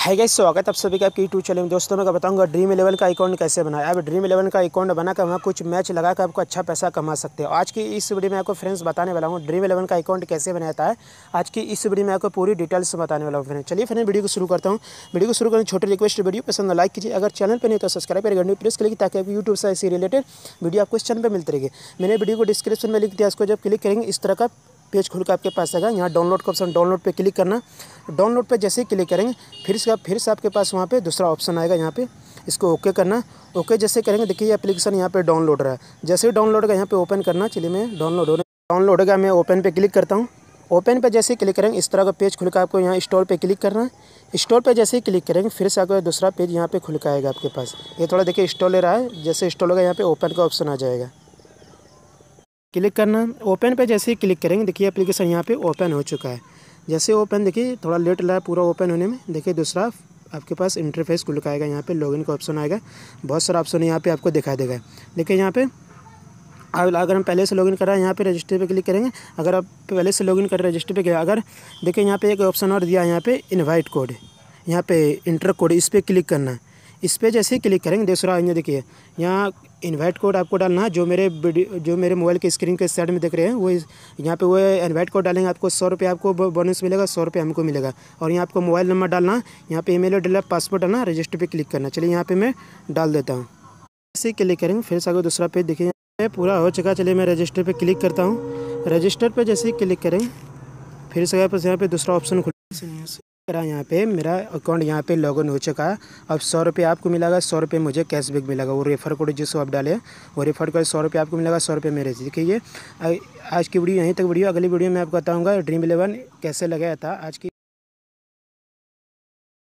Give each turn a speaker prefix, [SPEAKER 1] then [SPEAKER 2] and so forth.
[SPEAKER 1] है गाइस स्वागत आप सभी का आपके यूट्यूब चैनल में दोस्तों मैं बताऊंगा ड्रीम इलेवन का अकाउंट कैसे बनाया आप ड्रीम इलेवन का अकाउंट बनाकर वहाँ कुछ मैच लगा कर आपको अच्छा पैसा कमा सकते हो आज की इस वीडियो में आपको फ्रेंड्स बताने वाला हूँ ड्रीम इलेवन का अकाउंट कैसे बनाता है आज की इस वीडियो में आपको पूरी डिटेल्स बताने वाला हूँ फ्रेंड चलिए फ्रेंड वीडियो को शुरू करता हूँ वीडियो को शुरू करने छोटे रिक्वेस्ट वीडियो पसंद लाइक कीजिए अगर चैनल पर नहीं तो सब्सक्राइब करेंगे प्रेस करिए ताकि आपको यूट्यूब से इसी रिलेटेड वीडियो आपको इस चैनल पर मिलते रहेगी मैंने वीडियो को डिस्क्रिप्शन में लिख दिया उसको जब क्लिक करेंगे इस तरह का पेज खुल के आपके पास आएगा यहाँ डाउनलोड का ऑप्शन डाउनलोड पे क्लिक करना डाउनलोड पे जैसे ही क्लिक करेंगे फिर से आप फिर से आपके पास वहाँ पे दूसरा ऑप्शन आएगा यहाँ पे इसको ओके करना ओके जैसे करेंगे देखिए एप्लीकेशन यहाँ पे डाउनलोड रहा है जैसे ही डाउनलोड होगा यहाँ पे ओपन करना चलिए मैं डाउनलोड होने डाउनलोड होगा मैं ओपन पर क्लिक करता हूँ ओपन पर जैसे ही क्लिक करेंगे इस तरह का पेज खुल आपको यहाँ स्टोर पर क्लिक करना है स्टोर पर जैसे ही क्लिक करेंगे फिर से आपको दूसरा पेज यहाँ पे खुल का आएगा आपके पास ये थोड़ा देखिए स्टॉल ले रहा है जैसे स्टॉल होगा यहाँ पे ओपन का ऑप्शन आ जाएगा क्लिक करना ओपन पे जैसे ही क्लिक करेंगे देखिए एप्लीकेशन यहाँ पे ओपन हो चुका है जैसे ओपन देखिए थोड़ा लेट लगा पूरा ओपन होने में देखिए दूसरा आपके पास इंटरफेस खुल आएगा यहाँ पे लॉगिन का ऑप्शन आएगा बहुत सारा ऑप्शन यहाँ पे आपको दिखाई देगा देखिए यहाँ पे अगर हम पहले से लॉगिन कर रहे हैं यहाँ पे रजिस्टर पे क्लिक करेंगे अगर आप पहले से लॉगिन कर रजिस्टर पे अगर देखिए यहाँ पे एक ऑप्शन और दिया है यहाँ पे इनवाइट कोड यहाँ पे इंटर कोड इस पर क्लिक करना इस पर जैसे ही क्लिक करेंगे दूसरा आइए देखिए यहाँ इन्वाइट कोड आपको डालना है जो मेरे जो मेरे मोबाइल के स्क्रीन के साइड में देख रहे हैं वो यहाँ पे वो इन्वाइट कोड डालेंगे आपको सौ रुपये आपको बोनस मिलेगा सौ रुपये हमको मिलेगा और यहाँ आपको मोबाइल नंबर डालना यहाँ पे ईमेल डालना पासपोर्ट डालना रजिस्टर पे क्लिक करना चलिए यहाँ पे मैं डाल देता हूँ ऐसे क्लिक करेंगे फिर से अगर दूसरा पेज देखिए पूरा हो चुका चलिए मैं रजिस्टर पर क्लिक करता हूँ रजिस्टर पर जैसे ही क्लिक करें फिर से यहाँ यहाँ पर दूसरा ऑप्शन खुल मेरा यहाँ पे मेरा अकाउंट यहाँ पे लॉगिन हो चुका है अब सौ रुपये आपको मिलेगा सौ रुपये मुझे कैशबैक मिलेगा वो रेफर कोड जिसको आप डाले वो रेफर कोड सौ रुपये आपको मिलेगा सौ रुपये मेरे देखिए आज की वीडियो यहीं तक वीडियो अगली वीडियो में आपको बताऊँगा ड्रीम इलेवन कैसे लगाया था आज की